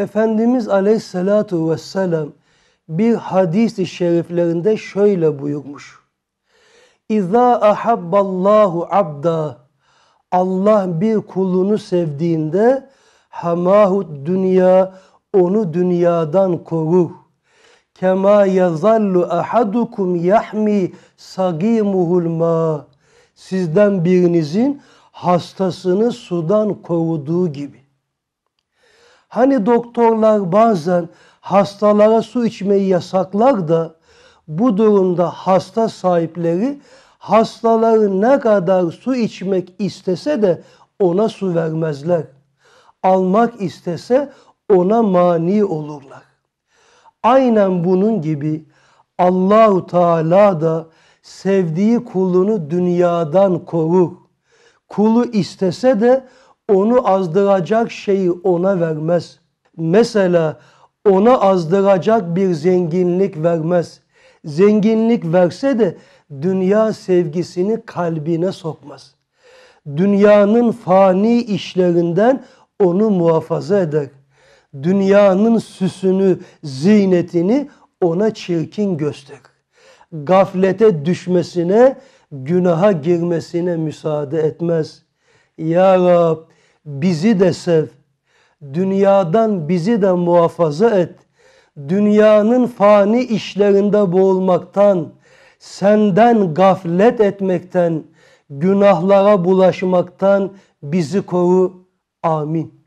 Efendimiz Aleyhisselatu Vesselam bir hadis-i şeriflerinde şöyle buyurmuş. İza ahabballahu abda Allah bir kulunu sevdiğinde hamahu dünya onu dünyadan korur. Kema yazallu ahadukum yahmi sagimuhul ma. Sizden birinizin hastasını sudan koruduğu gibi. Hani doktorlar bazen hastalara su içmeyi yasaklar da bu durumda hasta sahipleri hastaları ne kadar su içmek istese de ona su vermezler. Almak istese ona mani olurlar. Aynen bunun gibi Allahu Teala da sevdiği kulunu dünyadan korur. Kulu istese de onu azdıracak şeyi ona vermez. Mesela ona azdıracak bir zenginlik vermez. Zenginlik verse de dünya sevgisini kalbine sokmaz. Dünyanın fani işlerinden onu muhafaza eder. Dünyanın süsünü, ziynetini ona çirkin göster. Gaflete düşmesine, günaha girmesine müsaade etmez. Ya Rabbi bizi de sev. Dünyadan bizi de muhafaza et. Dünyanın fani işlerinde boğulmaktan, senden gaflet etmekten, günahlara bulaşmaktan bizi koru. Amin.